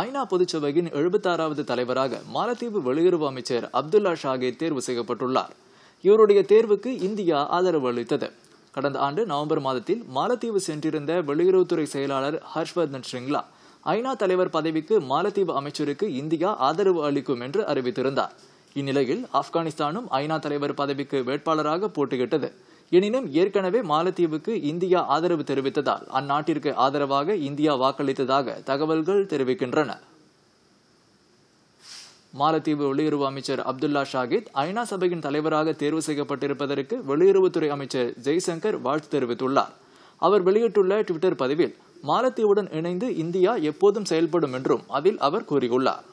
ஐநா பொதுச்சபையின் எழுபத்தாறாவது தலைவராக மாலத்தீவு வெளியுறவு அமைச்சர் அப்துல்லா ஷாகே தேர்வு செய்யப்பட்டுள்ளார் இவருடைய தேர்வுக்கு இந்தியா ஆதரவு அளித்தது கடந்த ஆண்டு நவம்பர் மாதத்தில் மாலத்தீவு சென்றிருந்த வெளியுறவுத்துறை செயலாளர் ஹர்ஷ்வர்தன் ஸ்ரிங்லா ஐநா தலைவர் பதவிக்கு மாலத்தீவு அமைச்சருக்கு இந்தியா ஆதரவு அளிக்கும் என்று அறிவித்திருந்தார் இந்நிலையில் ஆப்கானிஸ்தானும் ஐநா தலைவர் பதவிக்கு வேட்பாளராக போட்டியிட்டது எனினும் ஏற்கனவே மாலத்தீவுக்கு இந்தியா ஆதரவு தெரிவித்ததால் அந்நாட்டிற்கு ஆதரவாக இந்தியா வாக்களித்ததாக தகவல்கள் தெரிவிக்கின்றன மாலத்தீவு வெளியுறவு அமைச்சர் அப்துல்லா ஷாகித் ஐநா சபையின் தலைவராக தேர்வு செய்யப்பட்டிருப்பதற்கு வெளியுறவுத்துறை அமைச்சர் ஜெய்சங்கர் வாழ்த்து தெரிவித்துள்ளார் அவர் வெளியிட்டுள்ள டுவிட்டர் பதிவில் மாலத்தீவுடன் இணைந்து இந்தியா எப்போதும் செயல்படும் என்றும் அதில் அவர் கூறியுள்ளார்